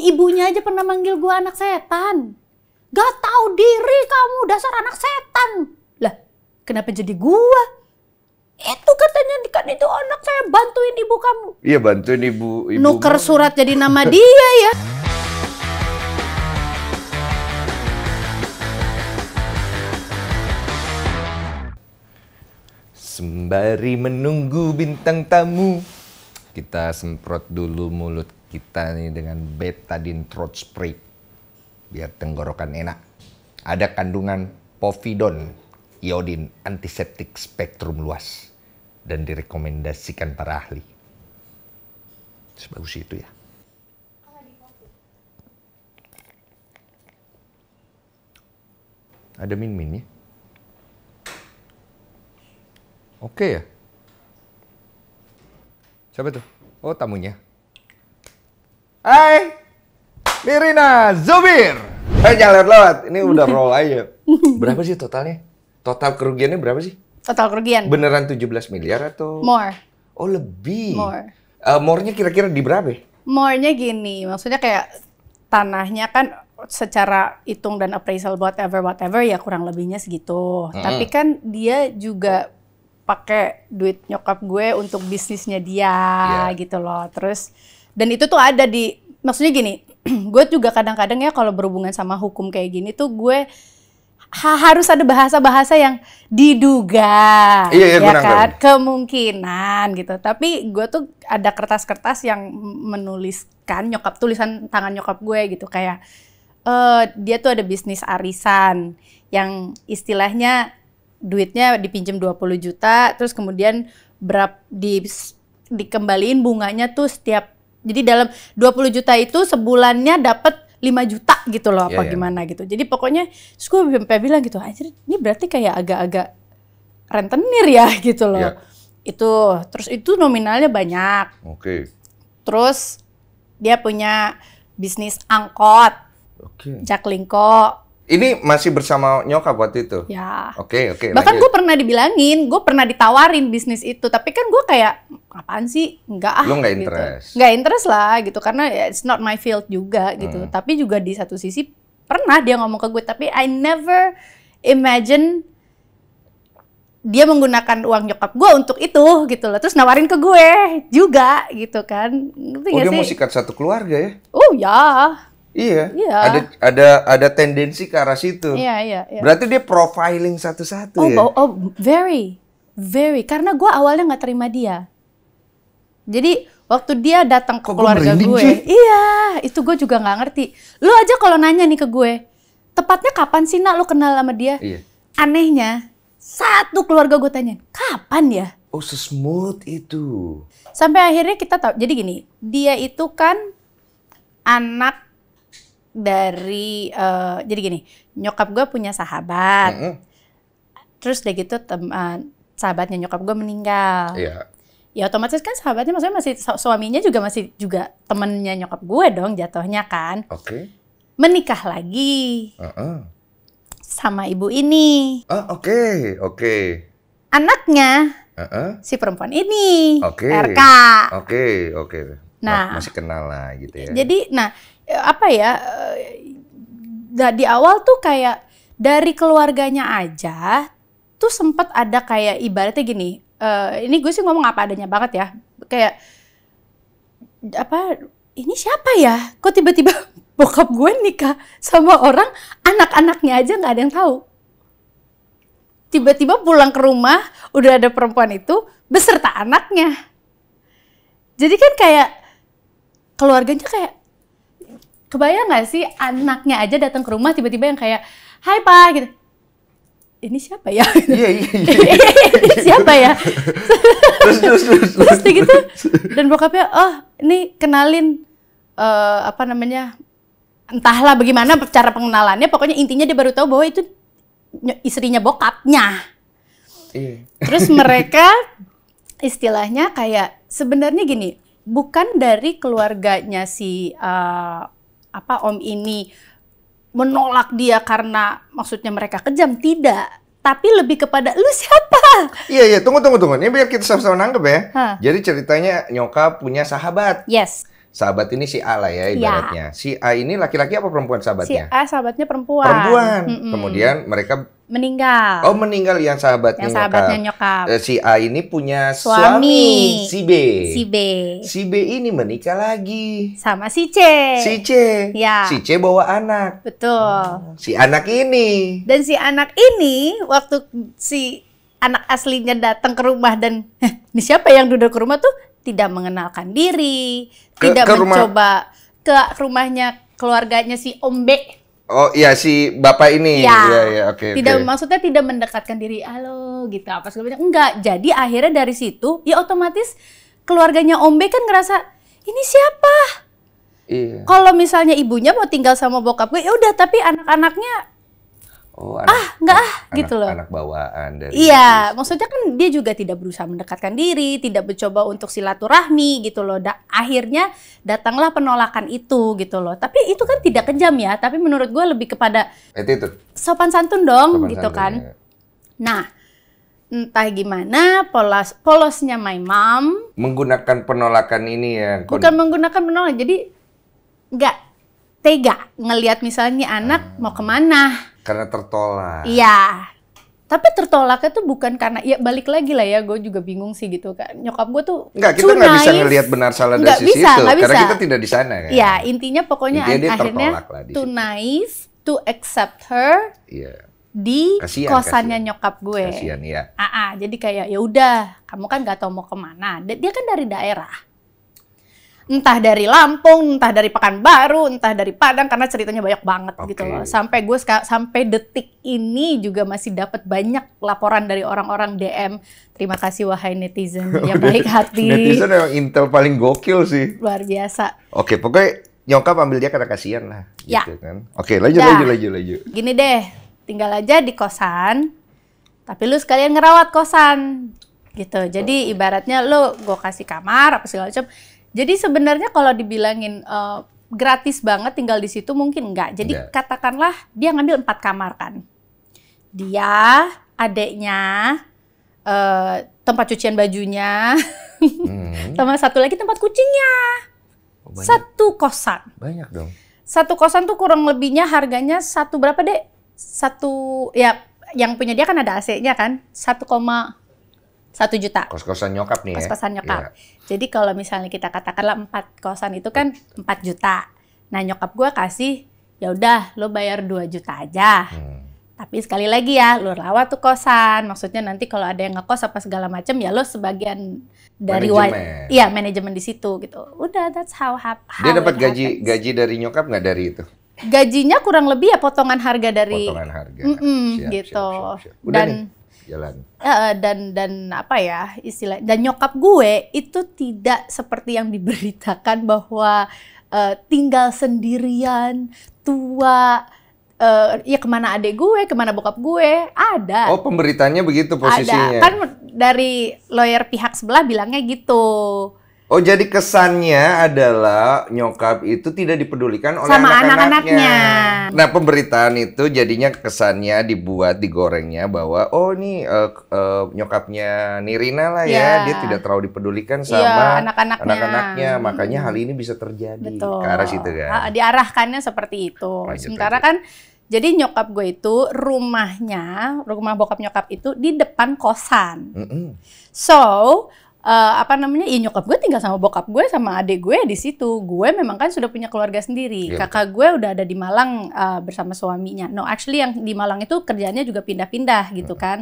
ibunya aja pernah manggil gue anak setan. Gak tahu diri kamu dasar anak setan. Lah, kenapa jadi gue? Itu katanya kan itu anak saya bantuin ibu kamu. Iya bantuin ibu. ibu Nuker mama. surat jadi nama dia ya. Sembari menunggu bintang tamu, kita semprot dulu mulut kita nih dengan betadine throat spray biar tenggorokan enak. Ada kandungan povidon, iodin antiseptik spektrum luas dan direkomendasikan para ahli. Sebagus itu ya. Ada min-min ya? Oke ya? Siapa tuh? Oh tamunya. Hai, Mirina Zubir. Hai, jangan lewat-lewat. Ini udah roll aja. Berapa sih totalnya? Total kerugiannya berapa sih? Total kerugian. Beneran 17 miliar atau? More. Oh, lebih. More. Uh, more-nya kira-kira di berapa? More-nya gini, maksudnya kayak tanahnya kan secara hitung dan appraisal whatever whatever ya kurang lebihnya segitu. -hmm. Tapi kan dia juga pakai duit nyokap gue untuk bisnisnya dia yeah. gitu loh. Terus dan itu tuh ada di maksudnya gini gue juga kadang-kadang ya kalau berhubungan sama hukum kayak gini tuh gue ha harus ada bahasa-bahasa yang diduga, iya, iya, ya benar, kan? Benar. Kemungkinan gitu. Tapi gue tuh ada kertas-kertas yang menuliskan nyokap tulisan tangan nyokap gue gitu kayak uh, dia tuh ada bisnis arisan yang istilahnya duitnya dipinjam 20 juta terus kemudian berap di dikembaliin bunganya tuh setiap jadi dalam 20 juta itu sebulannya dapat 5 juta gitu loh apa yeah, iya. gimana gitu. Jadi pokoknya terus gue sampai bilang gitu, anjir ini berarti kayak agak-agak rentenir ya gitu loh. Yeah. Itu terus itu nominalnya banyak. Oke. Okay. Terus dia punya bisnis angkot. Oke. Okay. Jaklingko. Ini masih bersama nyokap waktu itu. Ya. Oke okay, oke. Okay, Bahkan gue pernah dibilangin, gue pernah ditawarin bisnis itu, tapi kan gue kayak apaan sih? Enggak ah. Lu nggak gitu. interest. Nggak interest lah gitu karena ya, it's not my field juga gitu. Hmm. Tapi juga di satu sisi pernah dia ngomong ke gue, tapi I never imagine dia menggunakan uang nyokap gue untuk itu gitu loh terus nawarin ke gue juga gitu kan Ngerti oh dia sih? mau sikat satu keluarga ya oh ya Iya. Iya. Ada ada ada tendensi ke arah situ. Iya iya. iya. Berarti dia profiling satu-satu oh, ya. Oh, oh very very karena gua awalnya nggak terima dia. Jadi waktu dia datang ke keluarga gue, gue iya itu gue juga nggak ngerti. Lu aja kalau nanya nih ke gue, tepatnya kapan sih nak lu kenal sama dia? Iya. Anehnya satu keluarga gue tanya, kapan ya? Oh sesmooth itu. Sampai akhirnya kita tahu. Jadi gini, dia itu kan anak dari uh, jadi gini nyokap gue punya sahabat mm -hmm. terus udah gitu tem eh, sahabatnya nyokap gue meninggal yeah. ya otomatis kan sahabatnya maksudnya masih suaminya juga masih juga temennya nyokap gue dong jatuhnya kan okay. menikah lagi uh -uh. sama ibu ini ah, oke uh, oke okay, okay. anaknya uh -uh. si perempuan ini okay. RK oke okay, oke okay. nah masih kenal lah gitu ya jadi nah apa ya eh, di awal tuh kayak dari keluarganya aja tuh sempat ada kayak ibaratnya gini uh, ini gue sih ngomong apa adanya banget ya kayak apa ini siapa ya kok tiba-tiba bokap gue nikah sama orang anak-anaknya aja nggak ada yang tahu tiba-tiba pulang ke rumah udah ada perempuan itu beserta anaknya jadi kan kayak keluarganya kayak kebayang nggak sih anaknya aja datang ke rumah tiba-tiba yang kayak Hai Pak gitu ini siapa ya? iya, iya. iya. ini siapa ya? terus, terus, terus. terus gitu. Dan bokapnya, oh ini kenalin, uh, apa namanya, entahlah bagaimana cara pengenalannya, pokoknya intinya dia baru tahu bahwa itu istrinya bokapnya. Iya. Terus mereka, istilahnya kayak, sebenarnya gini, bukan dari keluarganya si uh, apa om ini menolak dia karena maksudnya mereka kejam tidak tapi lebih kepada lu siapa? Iya iya tunggu tunggu tunggu ini biar kita sama-sama nangkep ya. Huh. Jadi ceritanya nyokap punya sahabat. Yes sahabat ini si A lah ya iya. ibaratnya. Ya. Si A ini laki-laki apa perempuan sahabatnya? Si A sahabatnya perempuan. Perempuan. Mm -mm. Kemudian mereka meninggal. Oh, meninggal yang sahabatnya yang sahabatnya nyokap. nyokap. Eh, si A ini punya suami. suami si B. Si B. Si B ini menikah lagi sama si C. Si C. Ya. Si C bawa anak. Betul. Hmm. Si anak ini. Dan si anak ini waktu si anak aslinya datang ke rumah dan eh, ini siapa yang duduk ke rumah tuh tidak mengenalkan diri, ke, tidak ke mencoba rumah. ke rumahnya keluarganya si Ombe. Oh iya si bapak ini. Iya iya ya, oke. Okay, tidak okay. maksudnya tidak mendekatkan diri halo gitu apa segala Enggak. Jadi akhirnya dari situ ya otomatis keluarganya Ombe kan ngerasa ini siapa? Iya. Kalau misalnya ibunya mau tinggal sama bokap gue, ya udah tapi anak-anaknya oh anak, ah nggak ah anak, gitu loh anak bawaan dari iya itu. maksudnya kan dia juga tidak berusaha mendekatkan diri tidak mencoba untuk silaturahmi gitu loh da akhirnya datanglah penolakan itu gitu loh tapi itu kan tidak kejam ya tapi menurut gue lebih kepada eh, itu, itu. sopan santun dong sopan gitu kan ya. nah entah gimana polos polosnya my mom menggunakan penolakan ini ya bukan menggunakan penolakan jadi nggak tega ngelihat misalnya anak hmm. mau kemana karena tertolak. Iya. Tapi tertolaknya tuh bukan karena ya balik lagi lah ya, gue juga bingung sih gitu kan. Nyokap gue tuh Enggak, kita nggak bisa ngelihat benar salah dari sisi bisa, itu. Bisa. Karena kita tidak di sana kan. Iya, intinya pokoknya intinya akhirnya too nice to accept her. Iya. Di kasian, kosannya kasian. nyokap gue. Kasian, iya. Aa, ah, ah, jadi kayak ya udah, kamu kan gak tau mau kemana. Dia kan dari daerah entah dari Lampung, entah dari Pekanbaru, entah dari Padang karena ceritanya banyak banget okay. gitu loh. Sampai gue sampai detik ini juga masih dapat banyak laporan dari orang-orang DM. Terima kasih wahai netizen yang baik hati. netizen yang intel paling gokil sih. Luar biasa. Oke, okay, pokoknya nyokap ambil dia karena kasihan lah ya. Gitu kan. Oke, okay, lanjut ya. lanjut lanjut lanjut. Gini deh, tinggal aja di kosan. Tapi lu sekalian ngerawat kosan gitu. Jadi ibaratnya lu gue kasih kamar apa segala macam jadi sebenarnya kalau dibilangin uh, gratis banget tinggal di situ mungkin enggak. Jadi yeah. katakanlah dia ngambil empat kamar kan. Dia, adeknya uh, tempat cucian bajunya, hmm. sama satu lagi tempat kucingnya. Oh, satu kosan. Banyak dong. Satu kosan tuh kurang lebihnya harganya satu berapa dek? Satu ya yang punya dia kan ada AC-nya kan? Satu koma satu juta. Kos-kosan nyokap nih. Ya? Kos-kosan ya? nyokap. yeah. Jadi kalau misalnya kita katakanlah empat kosan itu kan empat juta. Nah nyokap gue kasih ya udah lo bayar dua juta aja. Hmm. Tapi sekali lagi ya, lo rawat tuh kosan. Maksudnya nanti kalau ada yang ngekos apa segala macam ya lo sebagian dari manajemen. Iya, manajemen di situ gitu. Udah that's how, how Dia dapat gaji happens. gaji dari nyokap nggak dari itu? Gajinya kurang lebih ya potongan harga dari potongan harga. siap, gitu. Siap, siap, siap. Udah Dan nih jalan. Uh, dan dan apa ya istilah dan nyokap gue itu tidak seperti yang diberitakan bahwa uh, tinggal sendirian, tua, uh, ya kemana adik gue, kemana bokap gue, ada. Oh pemberitanya begitu posisinya. Ada. Kan dari lawyer pihak sebelah bilangnya gitu. Oh jadi kesannya adalah nyokap itu tidak dipedulikan oleh sama anak-anaknya. Anak nah pemberitaan itu jadinya kesannya dibuat digorengnya bahwa oh ini uh, uh, nyokapnya Nirina lah ya yeah. dia tidak terlalu dipedulikan iya, sama yeah, anak-anaknya. anak-anaknya hmm. makanya hal ini bisa terjadi Betul. ke arah situ kan. Diarahkannya seperti itu. Lanjut, oh, iya, Sementara lanjut. kan jadi nyokap gue itu rumahnya, rumah bokap nyokap itu di depan kosan. Mm -hmm. So uh, apa namanya ya nyokap gue tinggal sama bokap gue sama adik gue di situ gue memang kan sudah punya keluarga sendiri yeah. Iya, kakak gue udah ada di Malang uh, bersama suaminya no actually yang di Malang itu kerjanya juga pindah-pindah gitu hmm. kan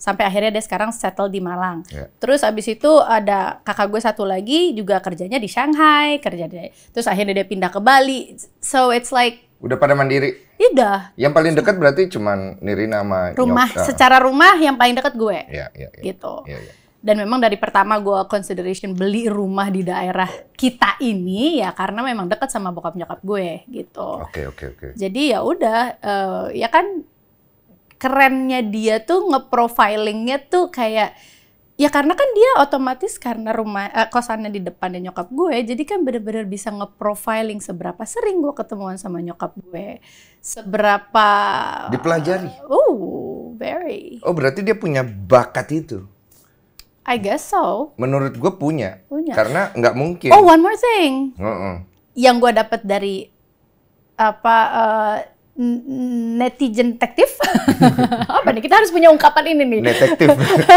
sampai akhirnya dia sekarang settle di Malang yeah. terus abis itu ada kakak gue satu lagi juga kerjanya di Shanghai kerja di terus akhirnya dia pindah ke Bali so it's like Udah pada mandiri? Udah. Iya. Yang paling dekat berarti cuman Nirina sama Rumah, secara rumah yang paling dekat gue. Iya, iya, iya. Gitu. Iya, iya dan memang dari pertama gue consideration beli rumah di daerah kita ini ya karena memang dekat sama bokap nyokap gue gitu. Oke okay, oke okay, oke. Okay. Jadi ya udah uh, ya kan kerennya dia tuh ngeprofilingnya tuh kayak ya karena kan dia otomatis karena rumah uh, kosannya di depan dan nyokap gue jadi kan bener-bener bisa ngeprofiling seberapa sering gue ketemuan sama nyokap gue seberapa dipelajari. Uh, oh very. Oh berarti dia punya bakat itu I guess so. Menurut gue punya. Punya. Karena nggak mungkin. Oh, one more thing. Uh -uh. Yang gue dapat dari apa uh, netizen detektif? apa nih? Kita harus punya ungkapan ini nih. Netektif.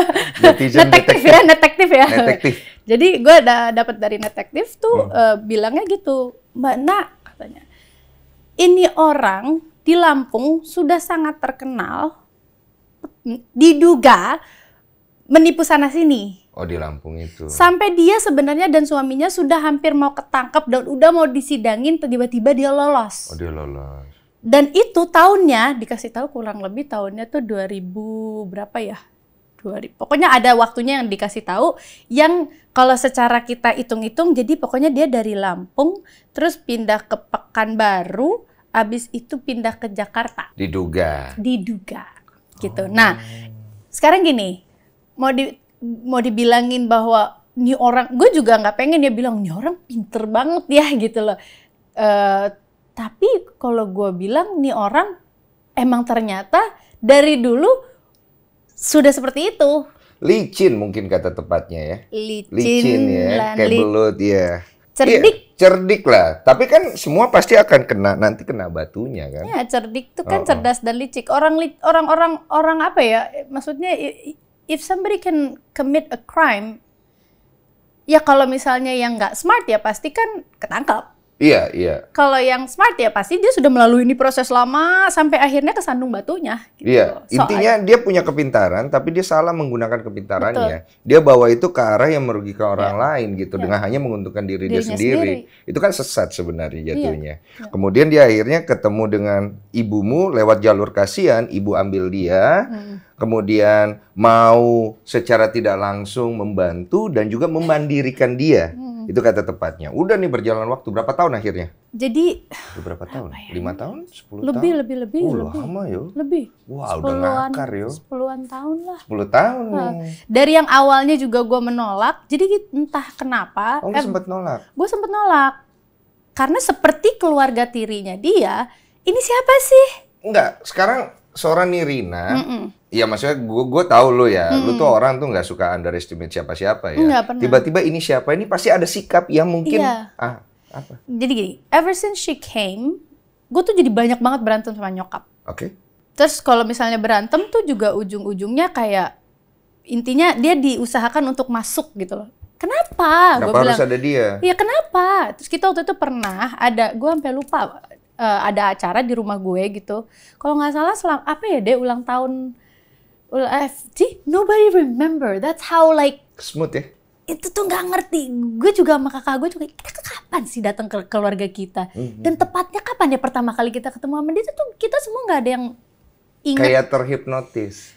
netizen ya, detektif, ya, netektif ya. Netektif. Jadi gue ada dapat dari netektif tuh hmm. uh, bilangnya gitu, Mbak Nak katanya. Ini orang di Lampung sudah sangat terkenal diduga menipu sana sini. Oh di Lampung itu. Sampai dia sebenarnya dan suaminya sudah hampir mau ketangkep dan udah mau disidangin tiba-tiba dia lolos. Oh dia lolos. Dan itu tahunnya dikasih tahu kurang lebih tahunnya tuh 2000 berapa ya? 2000. Pokoknya ada waktunya yang dikasih tahu yang kalau secara kita hitung-hitung jadi pokoknya dia dari Lampung terus pindah ke Pekanbaru abis itu pindah ke Jakarta. Diduga. Diduga gitu. Oh. Nah, sekarang gini, mau di mau dibilangin bahwa ini orang gue juga nggak pengen dia bilang ini orang pinter banget ya gitu loh uh, tapi kalau gue bilang ini orang emang ternyata dari dulu sudah seperti itu licin mungkin kata tepatnya ya licin, licin ya kayak li belut ya cerdik ya, cerdik lah tapi kan semua pasti akan kena nanti kena batunya kan ya cerdik tuh kan oh, cerdas dan licik orang orang orang orang apa ya maksudnya if somebody can commit a crime, ya kalau misalnya yang nggak smart ya pasti kan ketangkap Iya, iya. Kalau yang smart ya pasti dia sudah melalui ini proses lama sampai akhirnya kesandung batunya. Gitu iya, intinya intinya dia punya kepintaran tapi dia salah menggunakan kepintarannya. Betul. Dia bawa itu ke arah yang merugikan orang ya. lain gitu ya. dengan iya. hanya menguntungkan diri dia sendiri. sendiri. Itu kan sesat sebenarnya iya. jatuhnya. Ya. Kemudian dia akhirnya ketemu dengan ibumu lewat jalur kasihan, ibu ambil dia. Hmm kemudian mau secara tidak langsung membantu dan juga eh. memandirikan dia. Hmm. Hmm. Itu kata tepatnya. Udah nih berjalan waktu berapa tahun akhirnya? Jadi berapa tahun? Ya Lima ya? tahun? Sepuluh tahun? Lebih lebih lebih. Oh, lebih. lama yo. Ya. Lebih. Wah wow, udah ngakar yo. Ya. Sepuluhan tahun lah. Sepuluh tahun. Nah, dari yang awalnya juga gue menolak, jadi entah kenapa. Oh, eh, sempat nolak. Gue sempat nolak karena seperti keluarga tirinya dia, ini siapa sih? Enggak, sekarang seorang Nirina, mm ya maksudnya gue gue tahu lo ya, mm -mm. lo tuh orang tuh nggak suka underestimate siapa siapa ya. Tiba-tiba ini siapa ini pasti ada sikap yang mungkin yeah. ah apa? Jadi gini, ever since she came, gue tuh jadi banyak banget berantem sama nyokap. Oke. Okay. Terus kalau misalnya berantem tuh juga ujung-ujungnya kayak intinya dia diusahakan untuk masuk gitu loh. Kenapa? Kenapa gua harus bilang, ada dia? Iya kenapa? Terus kita waktu itu pernah ada, gue sampai lupa uh, ada acara di rumah gue gitu. Kalau nggak salah selam apa ya deh ulang tahun ulang see eh, nobody remember. That's how like smooth ya. Itu tuh nggak ngerti. Gue juga sama kakak gue juga kita kapan sih datang ke keluarga kita? Mm-hmm. Dan tepatnya kapan ya pertama kali kita ketemu sama dia tuh kita semua nggak ada yang ingat. Kayak terhipnotis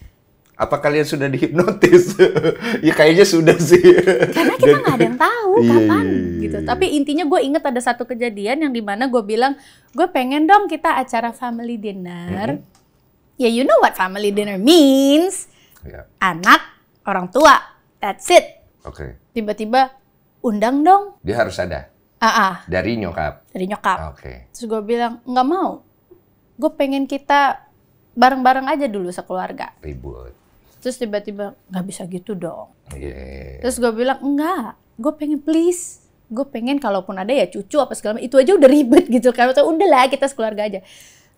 apa kalian sudah dihipnotis? ya kayaknya sudah sih. Karena kita nggak ada yang tahu iya, iya, kapan iya, gitu. iya, iya. gitu. Tapi intinya gue inget ada satu kejadian yang dimana gue bilang gue pengen dong kita acara family dinner. Mm -hmm. Ya yeah, you know what family dinner means. Yeah. Anak, orang tua, that's it. Oke. Okay. Tiba-tiba undang dong. Dia harus ada. Ah, uh-uh. Dari nyokap. Dari nyokap. Oke. Okay. Terus gue bilang nggak mau. Gue pengen kita bareng-bareng aja dulu sekeluarga. Ribut Terus tiba-tiba nggak bisa gitu dong. Yeah. Iya, iya. Terus gue bilang enggak, gue pengen please gue pengen kalaupun ada ya cucu apa segala itu aja udah ribet gitu karena udah udahlah kita sekeluarga aja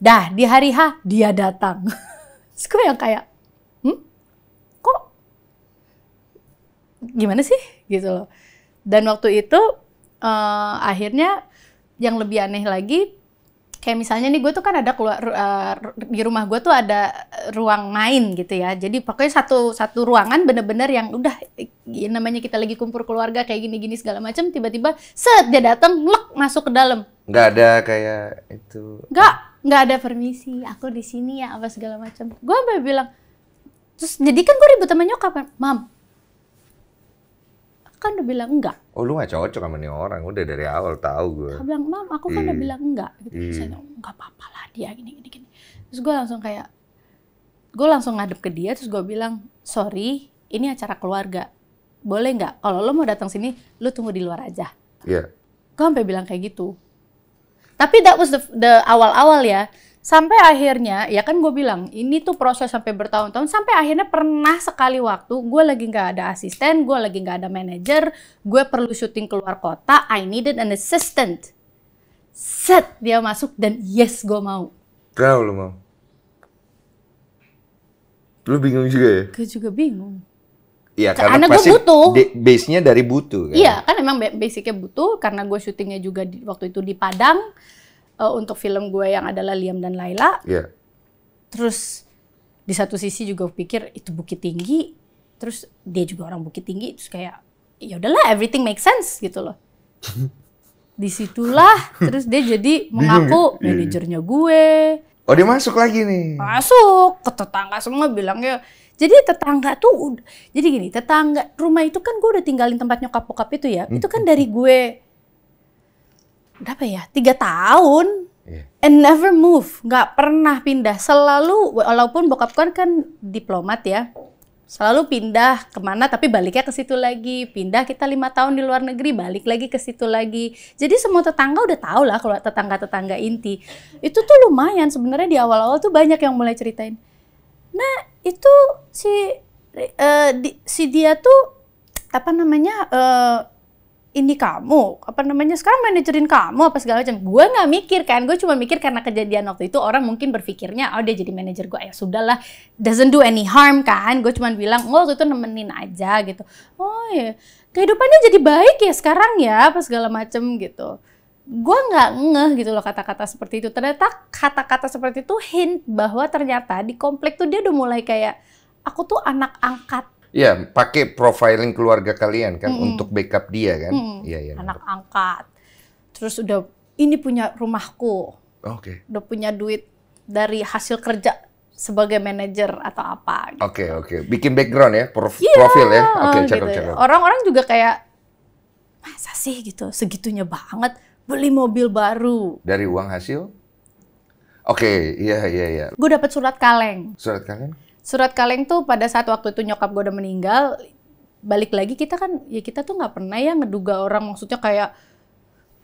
dah di hari H dia datang terus yang kayak hmm kok gimana sih gitu loh dan waktu itu uh, akhirnya yang lebih aneh lagi kayak misalnya nih gue tuh kan ada keluar uh, di rumah gue tuh ada ruang main gitu ya jadi pokoknya satu satu ruangan bener-bener yang udah ya namanya kita lagi kumpul keluarga kayak gini-gini segala macam tiba-tiba set dia datang lek masuk ke dalam nggak ada kayak itu nggak nggak ada permisi aku di sini ya apa segala macam gue sampai bilang terus jadi kan gue ribut sama nyokap kan? mam kan udah bilang enggak. Oh lu gak cocok sama nih orang, udah dari awal tahu gue. Aku bilang, mam aku kan udah udah iya. bilang enggak. Gitu. Terus iya. saya enggak apa-apa lah dia gini, gini, gini. Terus gue langsung kayak, gue langsung ngadep ke dia, terus gue bilang, sorry, ini acara keluarga. Boleh nggak? Kalau lo mau datang sini, lo tunggu di luar aja. Iya. Yeah. Gue sampai bilang kayak gitu. Tapi that was the awal-awal ya sampai akhirnya ya kan gue bilang ini tuh proses sampai bertahun-tahun sampai akhirnya pernah sekali waktu gue lagi nggak ada asisten gue lagi nggak ada manajer gue perlu syuting keluar kota I needed an assistant set dia masuk dan yes gue mau kenapa lo mau lo bingung juga ya gue juga bingung Iya, karena, karena gue butuh. Base-nya dari butuh. Kan? Iya, kan emang basicnya butuh karena gue syutingnya juga di, waktu itu di Padang uh, untuk film gue yang adalah Liam dan Laila. Yeah. Terus di satu sisi juga pikir itu Bukit Tinggi, terus dia juga orang Bukit Tinggi, terus kayak ya udahlah everything make sense gitu loh. Disitulah terus dia jadi mengaku ya? iya, iya. manajernya gue. Oh dia masuk lagi nih. Masuk ke tetangga semua bilangnya. Jadi tetangga tuh jadi gini, tetangga rumah itu kan gue udah tinggalin tempat nyokap bokap itu ya. Itu kan dari gue berapa ya tiga tahun yeah. and never move nggak pernah pindah selalu walaupun bokap kan kan diplomat ya selalu pindah kemana tapi baliknya ke situ lagi pindah kita lima tahun di luar negeri balik lagi ke situ lagi jadi semua tetangga udah tau lah kalau tetangga tetangga inti itu tuh lumayan sebenarnya di awal-awal tuh banyak yang mulai ceritain nah itu si uh, di, si dia tuh apa namanya uh, ini kamu apa namanya sekarang manajerin kamu apa segala macam gue nggak mikir kan gue cuma mikir karena kejadian waktu itu orang mungkin berpikirnya oh dia jadi manajer gue ya sudahlah doesn't do any harm kan gue cuma bilang oh waktu itu nemenin aja gitu oh ya kehidupannya jadi baik ya sekarang ya apa segala macam gitu gue nggak ngeh gitu loh kata-kata seperti itu ternyata kata-kata seperti itu hint bahwa ternyata di komplek tuh dia udah mulai kayak aku tuh anak angkat Iya, pakai profiling keluarga kalian kan -hmm. untuk backup dia kan. Iya, -hmm. iya. Anak betul. angkat. Terus udah ini punya rumahku. Oke. Okay. Udah punya duit dari hasil kerja sebagai manajer atau apa. Oke gitu. oke, okay, okay. bikin background ya, prof yeah, profil ya. Oke okay, cakep gitu cakep. orang ya. Orang-orang juga kayak masa sih gitu, segitunya banget beli mobil baru. Dari uang hasil? Oke, okay, iya iya iya. Gue dapat surat kaleng. Surat kaleng? Surat kaleng tuh pada saat waktu itu nyokap gue udah meninggal, balik lagi kita kan ya kita tuh nggak pernah ya ngeduga orang maksudnya kayak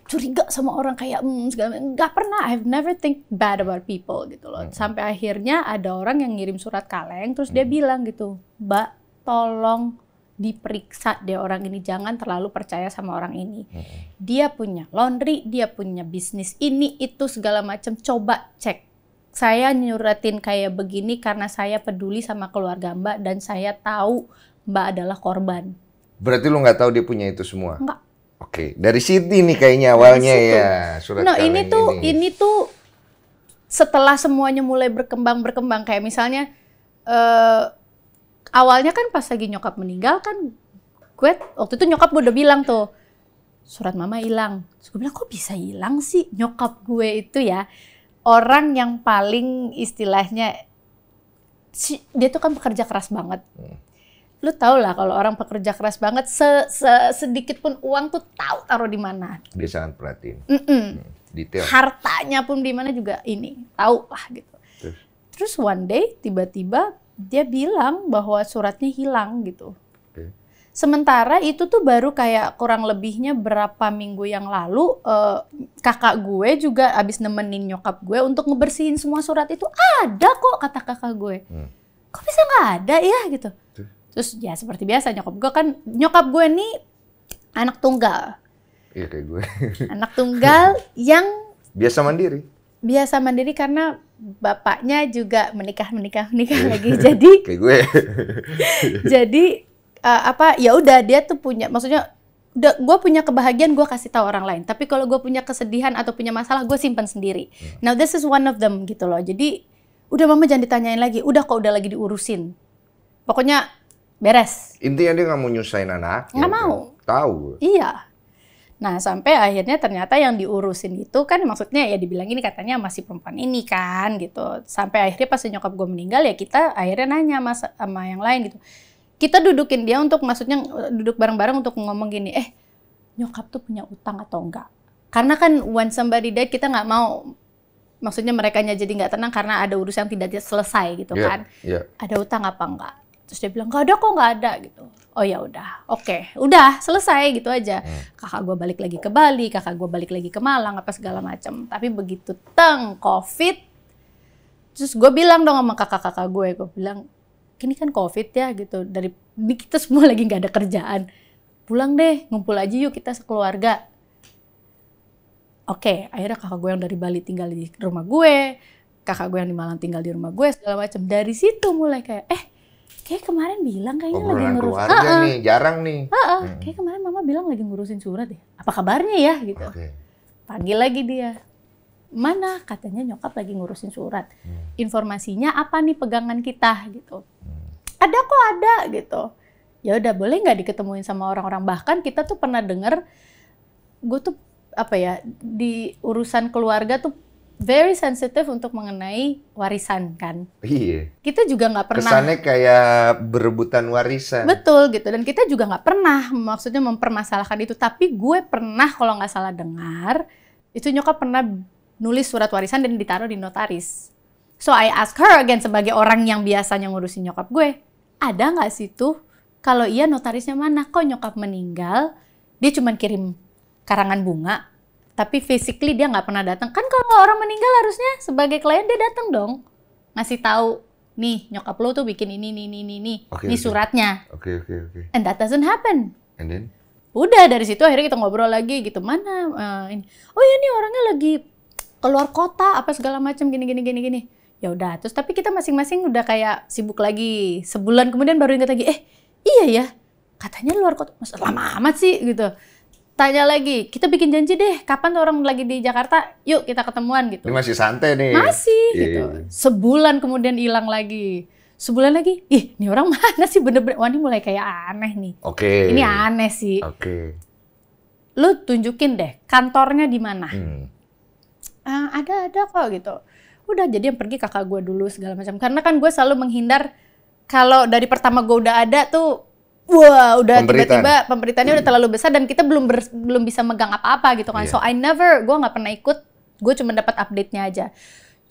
curiga sama orang kayak hmm, segala nggak pernah I've never think bad about people gitu loh hmm. sampai akhirnya ada orang yang ngirim surat kaleng terus hmm. dia bilang gitu mbak tolong diperiksa deh orang ini jangan terlalu percaya sama orang ini hmm. dia punya laundry dia punya bisnis ini itu segala macam coba cek saya nyuratin kayak begini karena saya peduli sama keluarga Mbak dan saya tahu Mbak adalah korban. Berarti lu nggak tahu dia punya itu semua? Enggak. Oke, dari sini nih kayaknya awalnya ya surat No, ini tuh ini. ini tuh setelah semuanya mulai berkembang berkembang kayak misalnya uh, awalnya kan pas lagi nyokap meninggal kan gue waktu itu nyokap gue udah bilang tuh surat mama hilang. gue bilang kok bisa hilang sih nyokap gue itu ya orang yang paling istilahnya dia tuh kan pekerja keras banget. Lu tau lah kalau orang pekerja keras banget se, se sedikit pun uang tuh tahu taruh di mana. Dia sangat perhatiin. Mm -mm. Detail. Hartanya pun di mana juga ini tahu lah gitu. Terus. Terus one day tiba-tiba dia bilang bahwa suratnya hilang gitu. Sementara itu tuh baru kayak kurang lebihnya berapa minggu yang lalu uh, kakak gue juga abis nemenin nyokap gue untuk ngebersihin semua surat itu ada kok kata kakak gue. Hmm. Kok bisa nggak ada ya gitu. Terus ya seperti biasa nyokap gue kan nyokap gue nih anak tunggal. Iya kayak gue. anak tunggal yang biasa mandiri. Biasa mandiri karena bapaknya juga menikah menikah menikah iya. lagi jadi kayak gue. jadi uh, apa ya udah dia tuh punya maksudnya udah gue punya kebahagiaan gue kasih tahu orang lain tapi kalau gue punya kesedihan atau punya masalah gue simpan sendiri hmm. now this is one of them gitu loh jadi udah mama jangan ditanyain lagi udah kok udah lagi diurusin pokoknya beres intinya dia nggak mau nyusahin anak nggak ya, mau tahu iya nah sampai akhirnya ternyata yang diurusin itu kan maksudnya ya dibilang ini katanya masih perempuan ini kan gitu sampai akhirnya pas nyokap gue meninggal ya kita akhirnya nanya mas sama yang lain gitu kita dudukin dia untuk maksudnya duduk bareng-bareng untuk ngomong gini eh nyokap tuh punya utang atau enggak karena kan when somebody died kita nggak mau maksudnya mereka jadi nggak tenang karena ada urusan yang tidak selesai gitu yeah, kan yeah. ada utang apa enggak terus dia bilang nggak ada kok nggak ada gitu oh ya udah oke okay. udah selesai gitu aja hmm. kakak gue balik lagi ke Bali kakak gue balik lagi ke Malang apa segala macam tapi begitu teng covid terus gue bilang dong sama kakak-kakak gue gue bilang ini kan covid ya gitu dari ini kita semua lagi nggak ada kerjaan pulang deh ngumpul aja yuk kita sekeluarga oke okay, akhirnya kakak gue yang dari Bali tinggal di rumah gue kakak gue yang di Malang tinggal di rumah gue segala macam dari situ mulai kayak eh kayak kemarin bilang kayaknya Obrolan lagi ngurusin keluarga uh -uh. nih jarang nih uh -uh. Hmm. kayak kemarin mama bilang lagi ngurusin surat deh. apa kabarnya ya gitu okay. panggil lagi dia mana katanya nyokap lagi ngurusin surat hmm. informasinya apa nih pegangan kita gitu hmm. ada kok ada gitu ya udah boleh nggak diketemuin sama orang-orang bahkan kita tuh pernah denger gue tuh apa ya di urusan keluarga tuh very sensitive untuk mengenai warisan kan. Iya. Kita juga nggak pernah. Kesannya kayak berebutan warisan. Betul gitu dan kita juga nggak pernah maksudnya mempermasalahkan itu. Tapi gue pernah kalau nggak salah dengar itu nyokap pernah nulis surat warisan dan ditaruh di notaris. So I ask her again sebagai orang yang biasanya ngurusin nyokap gue, ada nggak sih tuh kalau iya notarisnya mana? Kok nyokap meninggal, dia cuma kirim karangan bunga, tapi physically dia nggak pernah datang. Kan kalau orang meninggal harusnya sebagai klien dia datang dong, ngasih tahu nih nyokap lo tuh bikin ini, ini, ini, ini, okay, ini okay. suratnya. Oke, okay, oke, okay, oke. Okay. And that doesn't happen. And then? Udah dari situ akhirnya kita ngobrol lagi gitu mana uh, ini. Oh ya nih orangnya lagi keluar kota apa segala macam gini gini gini gini ya udah terus tapi kita masing-masing udah kayak sibuk lagi sebulan kemudian baru ingat lagi eh iya ya katanya luar kota mas lama amat sih gitu tanya lagi kita bikin janji deh kapan orang lagi di Jakarta yuk kita ketemuan gitu ini masih santai nih masih yeah. gitu sebulan kemudian hilang lagi sebulan lagi ih ini orang mana sih bener-bener wah ini mulai kayak aneh nih oke okay. ini aneh sih oke okay. lu tunjukin deh kantornya di mana hmm Ah, ada ada kok gitu udah jadi yang pergi kakak gue dulu segala macam karena kan gue selalu menghindar kalau dari pertama gue udah ada tuh wah udah tiba-tiba pemberitaannya hmm. udah terlalu besar dan kita belum ber, belum bisa megang apa-apa gitu kan yeah. so I never gue nggak pernah ikut gue cuma dapat update-nya aja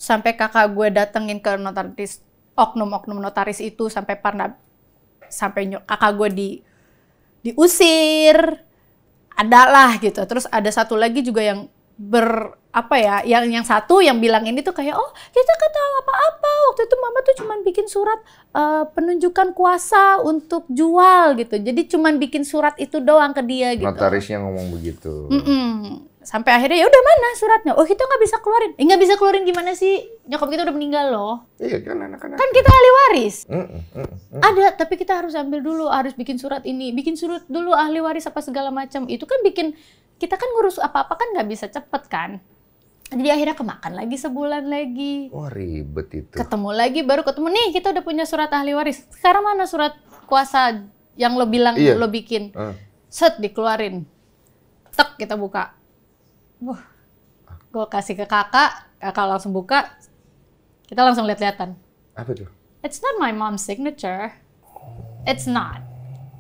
sampai kakak gue datengin ke notaris oknum-oknum notaris itu sampai pernah sampai nyok kakak gue di diusir adalah gitu terus ada satu lagi juga yang ber apa ya yang yang satu yang bilang ini tuh kayak oh kita kan tahu apa-apa waktu itu mama tuh cuman bikin surat uh, penunjukan kuasa untuk jual gitu jadi cuman bikin surat itu doang ke dia gitu notarisnya ngomong begitu mm -mm. sampai akhirnya ya udah mana suratnya oh kita nggak bisa keluarin eh, nggak eh, bisa keluarin gimana sih nyokap kita udah meninggal loh iya kan anak-anak kan kita ahli waris mm -mm, mm -mm. ada tapi kita harus ambil dulu harus bikin surat ini bikin surat dulu ahli waris apa segala macam itu kan bikin kita kan ngurus apa-apa kan nggak bisa cepet kan jadi akhirnya kemakan lagi sebulan lagi. Wah oh, ribet itu. Ketemu lagi, baru ketemu nih kita udah punya surat ahli waris. Sekarang mana surat kuasa yang lo bilang iya. lo bikin? Uh. Set dikeluarin, tek kita buka. Wah, ah. gue kasih ke kakak, kakak langsung buka. Kita langsung lihat-lihatan. Apa tuh? It's not my mom's signature. It's not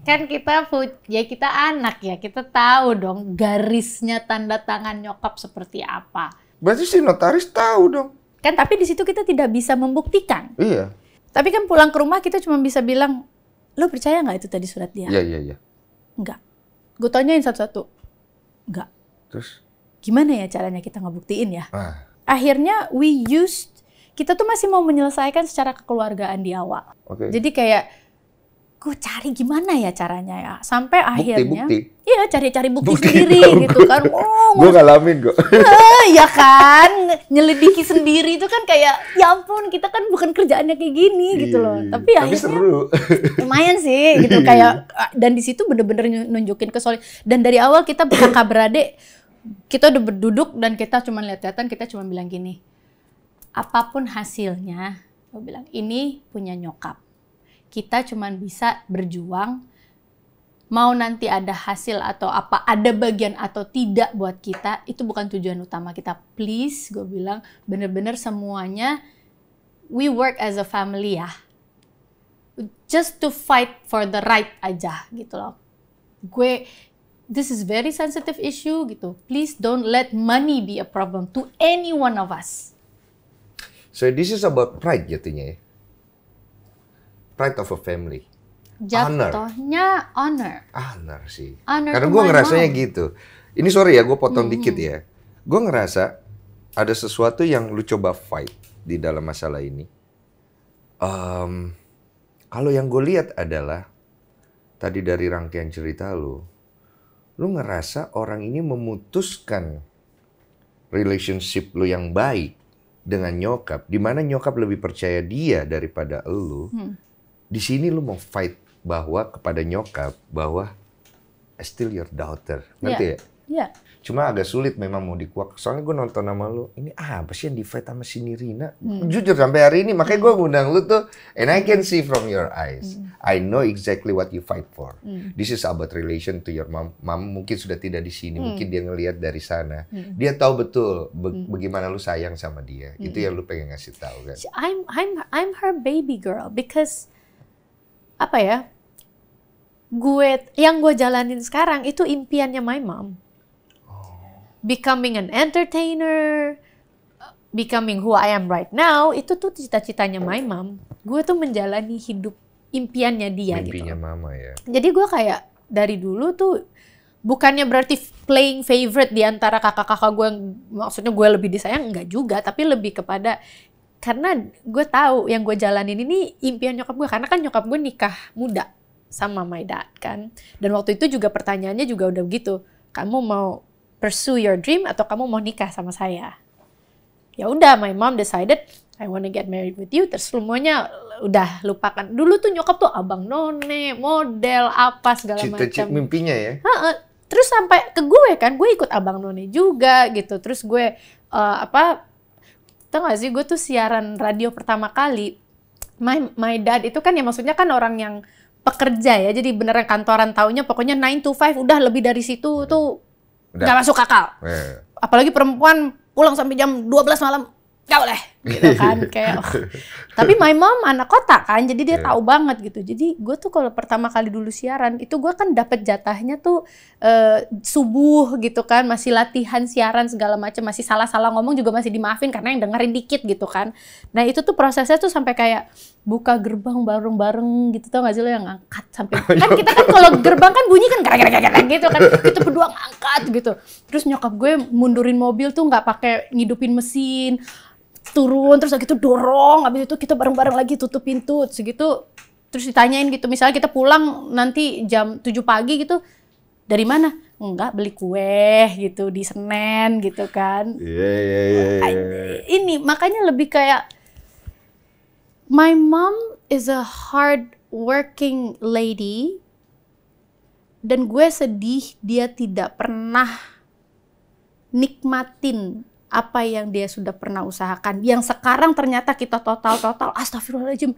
kan kita ya kita anak ya kita tahu dong garisnya tanda tangan nyokap seperti apa Berarti si notaris tahu dong. Kan tapi di situ kita tidak bisa membuktikan. Iya. Tapi kan pulang ke rumah kita cuma bisa bilang, lo percaya nggak itu tadi surat dia? Iya iya iya. Enggak. Gue tanyain satu-satu. Enggak. Terus? Gimana ya caranya kita ngebuktiin ya? Ah. Akhirnya we used kita tuh masih mau menyelesaikan secara kekeluargaan di awal. Okay. Jadi kayak Gue cari gimana ya caranya ya sampai bukti, akhirnya bukti. iya cari-cari bukti, bukti sendiri gitu gue. kan oh gue ngalamin kok uh, ya kan nyelidiki sendiri itu kan kayak ya ampun kita kan bukan kerjaannya kayak gini Iyi, gitu loh iya. tapi, tapi akhirnya seru. lumayan sih gitu kayak ah, dan di situ bener-bener nunjukin kesolid dan dari awal kita kakak beradik kita udah berduduk dan kita cuma lihat-lihatan kita cuma bilang gini apapun hasilnya gue bilang ini punya nyokap kita cuma bisa berjuang mau nanti ada hasil atau apa, ada bagian atau tidak buat kita, itu bukan tujuan utama kita. Please, gue bilang bener-bener semuanya, we work as a family ya. Just to fight for the right aja gitu loh. Gue, this is very sensitive issue gitu. Please don't let money be a problem to any one of us. So this is about pride jadinya ya? pride of a family. Jatuhnya honor. Honor, honor sih. Honor Karena gue ngerasanya mom. gitu. Ini sorry ya, gue potong -hmm. dikit ya. Gue ngerasa ada sesuatu yang lu coba fight di dalam masalah ini. Um, kalau yang gue lihat adalah tadi dari rangkaian cerita lu, lu ngerasa orang ini memutuskan relationship lu yang baik dengan nyokap, di mana nyokap lebih percaya dia daripada lu. Hmm di sini lu mau fight bahwa kepada nyokap bahwa I still your daughter. nanti yeah. ya? Yeah. Cuma agak sulit memang mau dikuak. Soalnya gue nonton nama lu, ini ah, apa sih yang di fight sama si Nirina? Hmm. Jujur sampai hari ini, makanya gue ngundang lu tuh, and I can see from your eyes. Hmm. I know exactly what you fight for. Hmm. This is about relation to your mom. Mom mungkin sudah tidak di sini, hmm. mungkin dia ngelihat dari sana. Hmm. Dia tahu betul hmm. bagaimana lu sayang sama dia. Hmm. Itu yang lu pengen ngasih tahu kan. I'm I'm I'm her baby girl because apa ya gue yang gue jalanin sekarang itu impiannya my mom oh. becoming an entertainer becoming who I am right now itu tuh cita-citanya my mom gue tuh menjalani hidup impiannya dia gitu. Mimpinya gitu mama ya jadi gue kayak dari dulu tuh bukannya berarti playing favorite di antara kakak-kakak gue maksudnya gue lebih disayang enggak juga tapi lebih kepada karena gue tahu yang gue jalanin ini impian nyokap gue karena kan nyokap gue nikah muda sama my dad kan dan waktu itu juga pertanyaannya juga udah begitu kamu mau pursue your dream atau kamu mau nikah sama saya ya udah my mom decided I wanna get married with you terus semuanya udah lupakan dulu tuh nyokap tuh abang none model apa segala macam mimpinya ya ha -ha. terus sampai ke gue kan gue ikut abang none juga gitu terus gue uh, apa Tau gak sih gue tuh siaran radio pertama kali my my dad itu kan ya maksudnya kan orang yang pekerja ya jadi beneran kantoran taunya pokoknya nine to five udah lebih dari situ tuh nggak gak masuk akal yeah. Iya. apalagi perempuan pulang sampai jam 12 malam nggak boleh gitu kan kayak oh. tapi my mom anak kota kan jadi dia yeah. tahu banget gitu jadi gue tuh kalau pertama kali dulu siaran itu gue kan dapat jatahnya tuh uh, subuh gitu kan masih latihan siaran segala macam masih salah-salah ngomong juga masih dimaafin karena yang dengerin dikit gitu kan nah itu tuh prosesnya tuh sampai kayak buka gerbang bareng-bareng gitu tau gak sih lo yang angkat sampai kan kita kan kalau gerbang kan bunyi kan gara gara gitu kan itu berdua ngangkat gitu terus nyokap gue mundurin mobil tuh nggak pakai ngidupin mesin turun terus gitu dorong habis itu kita bareng-bareng lagi tutup pintu segitu terus ditanyain gitu misalnya kita pulang nanti jam 7 pagi gitu dari mana enggak beli kue gitu di Senen gitu kan yeah, yeah, yeah, yeah. ini makanya lebih kayak my mom is a hard working lady dan gue sedih dia tidak pernah nikmatin apa yang dia sudah pernah usahakan yang sekarang ternyata kita total total astagfirullahaladzim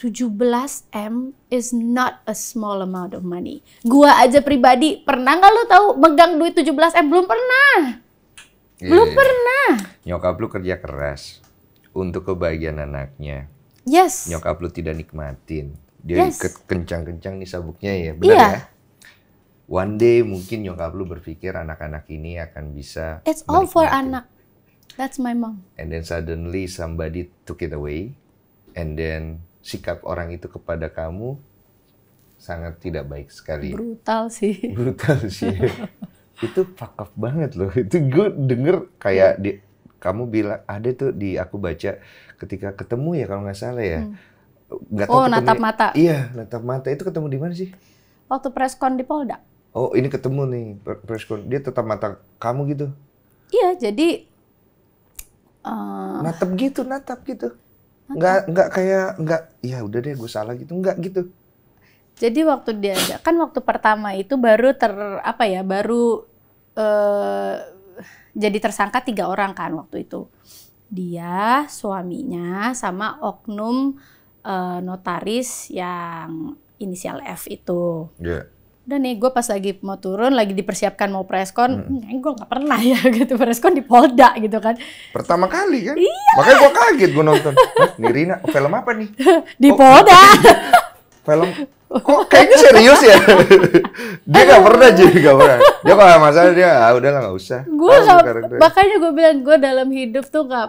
17M is not a small amount of money. Gua aja pribadi pernah nggak lo tahu megang duit 17M belum pernah. Yeah. Belum iya. pernah. Nyokap lu kerja keras untuk kebahagiaan anaknya. Yes. Nyokap lu tidak nikmatin. Dia yes. kencang-kencang nih sabuknya ya, benar yeah. ya? One day mungkin nyokap lu berpikir anak-anak ini akan bisa It's all for anak. That's my mom. And then suddenly somebody took it away. And then sikap orang itu kepada kamu sangat tidak baik sekali. Brutal sih. Brutal sih. itu fuck up banget loh. Itu gue denger kayak di, kamu bilang ada tuh di aku baca ketika ketemu ya kalau nggak salah ya. Hmm. Gak oh, ketemu, natap mata. Iya, natap mata. Itu ketemu di mana sih? Waktu preskon di Polda. Oh, ini ketemu nih preskon. Dia tetap mata kamu gitu? Iya, jadi Uh, natap gitu, natap gitu. Nggak, nggak kayak, nggak, ya udah deh gue salah gitu. Nggak gitu. Jadi waktu dia kan waktu pertama itu baru ter, apa ya, baru uh, jadi tersangka tiga orang kan waktu itu. Dia, suaminya, sama oknum uh, notaris yang inisial F itu. Yeah udah nih gue pas lagi mau turun lagi dipersiapkan mau preskon hmm. gue nggak pernah ya gitu preskon di Polda gitu kan pertama kali kan iya. makanya gue kaget gue nonton nih Rina oh, film apa nih di oh, Polda film kok kayaknya serius ya dia nggak pernah jadi nggak pernah dia kalau masalah dia ah, udahlah nggak usah gue makanya gue bilang gue dalam hidup tuh nggak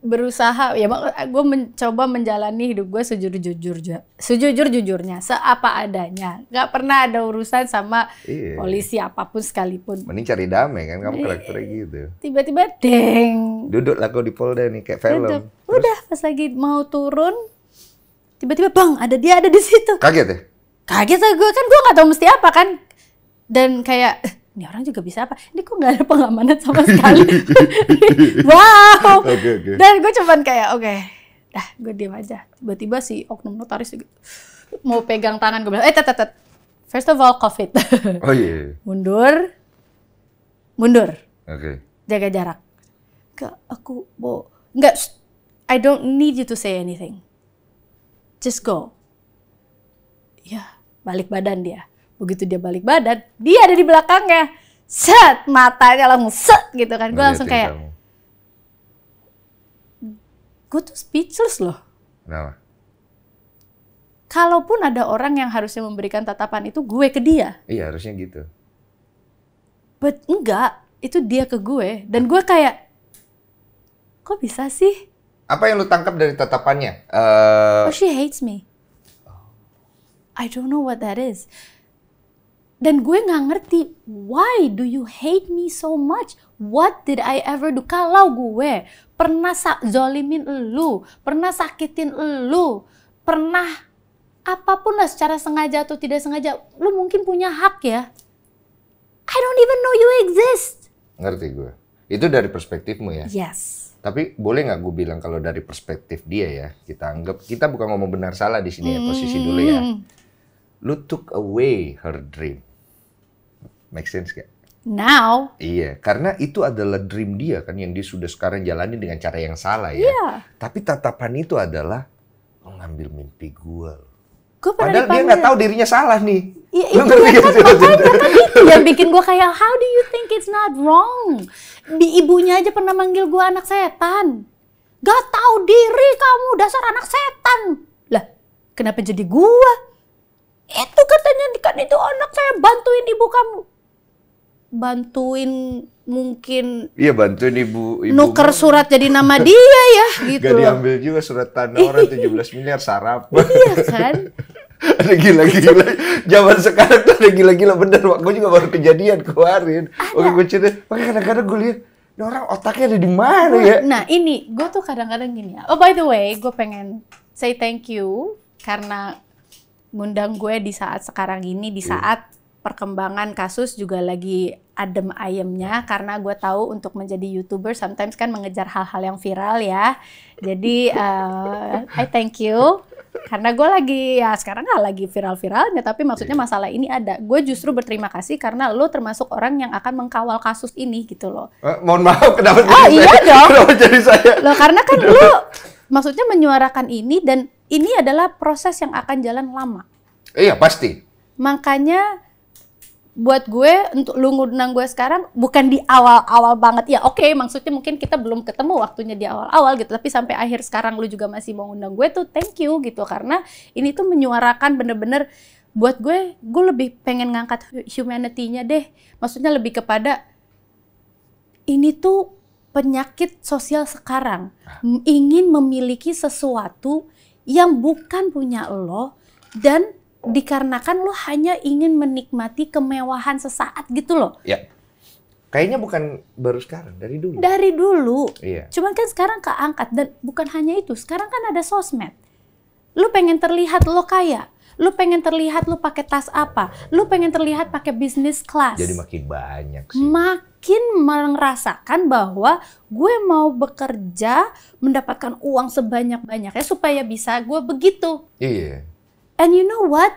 berusaha ya gue mencoba menjalani hidup gue sejujur jujurnya sejujur jujurnya seapa adanya nggak pernah ada urusan sama iya. polisi apapun sekalipun mending cari damai kan kamu iya. karakternya gitu tiba-tiba deng duduk lah di polda nih kayak film Duduk. udah Terus? pas lagi mau turun tiba-tiba bang ada dia ada di situ kaget ya kaget lah gue kan gue nggak tahu mesti apa kan dan kayak ini orang juga bisa apa? Ini kok nggak ada pengamanan sama sekali. wow. Okay, okay. Dan gue cuman kayak oke, okay, dah gue diam aja. Tiba-tiba si oknum notaris juga mau pegang tangan gue bilang, eh tet tet. First of all covid. oh iya. Yeah. Iya. Mundur, mundur. Oke. Okay. Jaga jarak. Gak, aku mau nggak. I don't need you to say anything. Just go. Ya, balik badan dia begitu dia balik badan dia ada di belakangnya set matanya langsung set gitu kan gue langsung kayak gue tuh speechless loh Kenapa? kalaupun ada orang yang harusnya memberikan tatapan itu gue ke dia. Iya, harusnya gitu. But enggak, itu dia ke gue dan gue kayak kok bisa sih? Apa yang lu tangkap dari tatapannya? Uh... Oh, eh, she hates me. I don't know what that is. Dan gue nggak ngerti, why do you hate me so much? What did I ever do? Kalau gue pernah zolimin lu, pernah sakitin lu, pernah apapun lah secara sengaja atau tidak sengaja, lu mungkin punya hak ya. I don't even know you exist. Ngerti gue. Itu dari perspektifmu ya? Yes. Tapi boleh nggak gue bilang kalau dari perspektif dia ya, kita anggap kita bukan ngomong benar salah di sini ya posisi dulu ya. Hmm. Lu took away her dream. Make sense gak? Now. Iya, karena itu adalah dream dia kan yang dia sudah sekarang jalani dengan cara yang salah ya. Yeah. Tapi tatapan itu adalah mengambil mimpi gue. Gua Padahal dipanggil. dia nggak tahu dirinya salah nih. Iya, itu iya, iya, kan, makanya kan itu yang bikin gue kayak how do you think it's not wrong? Di ibunya aja pernah manggil gue anak setan. Gak tahu diri kamu dasar anak setan. Lah, kenapa jadi gue? Itu katanya kan itu anak saya bantuin ibu kamu bantuin mungkin iya bantuin ibu, ibu nuker surat jadi nama dia ya gitu gak diambil juga surat tanah orang belas miliar sarap iya kan ada gila-gila zaman sekarang tuh ada gila-gila bener gue juga baru kejadian kemarin oke gue cerita makanya kadang-kadang gue lihat orang otaknya ada di mana ya nah ini gue tuh kadang-kadang gini ya oh by the way gue pengen say thank you karena ngundang gue di saat sekarang ini di hmm. saat perkembangan kasus juga lagi adem ayemnya karena gue tahu untuk menjadi youtuber sometimes kan mengejar hal-hal yang viral ya jadi uh, I thank you karena gue lagi ya sekarang nggak lagi viral-viralnya tapi maksudnya iya. masalah ini ada gue justru berterima kasih karena lo termasuk orang yang akan mengkawal kasus ini gitu loh eh, mohon maaf kenapa oh jadi iya dong kenapa jadi saya lo karena kan lo maksudnya menyuarakan ini dan ini adalah proses yang akan jalan lama iya pasti makanya buat gue untuk lu ngundang gue sekarang bukan di awal-awal banget ya oke okay, maksudnya mungkin kita belum ketemu waktunya di awal-awal gitu tapi sampai akhir sekarang lu juga masih mau ngundang gue tuh thank you gitu karena ini tuh menyuarakan bener-bener buat gue gue lebih pengen ngangkat humanity-nya deh maksudnya lebih kepada ini tuh penyakit sosial sekarang ingin memiliki sesuatu yang bukan punya lo dan dikarenakan lo hanya ingin menikmati kemewahan sesaat gitu loh. Ya. Kayaknya bukan baru sekarang, dari dulu. Dari dulu. Iya. Cuman kan sekarang keangkat dan bukan hanya itu, sekarang kan ada sosmed. Lu pengen terlihat lo kaya, lu pengen terlihat lu pakai tas apa, lu pengen terlihat pakai bisnis kelas. Jadi makin banyak sih. Makin merasakan bahwa gue mau bekerja mendapatkan uang sebanyak-banyaknya supaya bisa gue begitu. Iya. And you know what?